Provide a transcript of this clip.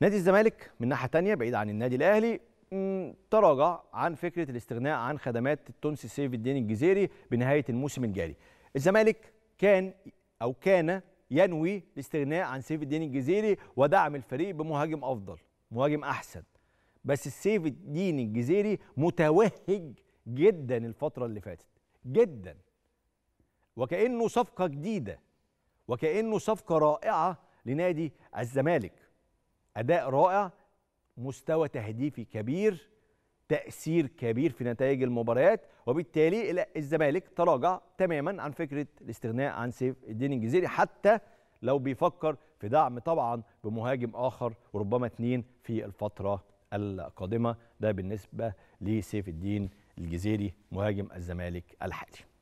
نادي الزمالك من ناحيه ثانيه بعيد عن النادي الاهلي تراجع عن فكره الاستغناء عن خدمات التونسي سيف الدين الجزيري بنهايه الموسم الجاري. الزمالك كان او كان ينوي الاستغناء عن سيف الدين الجزيري ودعم الفريق بمهاجم افضل، مهاجم احسن. بس السيف الدين الجزيري متوهج جدا الفتره اللي فاتت، جدا. وكانه صفقه جديده وكانه صفقه رائعه لنادي الزمالك. اداء رائع مستوى تهديفي كبير تاثير كبير في نتائج المباريات وبالتالي الزمالك تراجع تماما عن فكره الاستغناء عن سيف الدين الجزيري حتى لو بيفكر في دعم طبعا بمهاجم اخر وربما اثنين في الفتره القادمه ده بالنسبه لسيف الدين الجزيري مهاجم الزمالك الحالي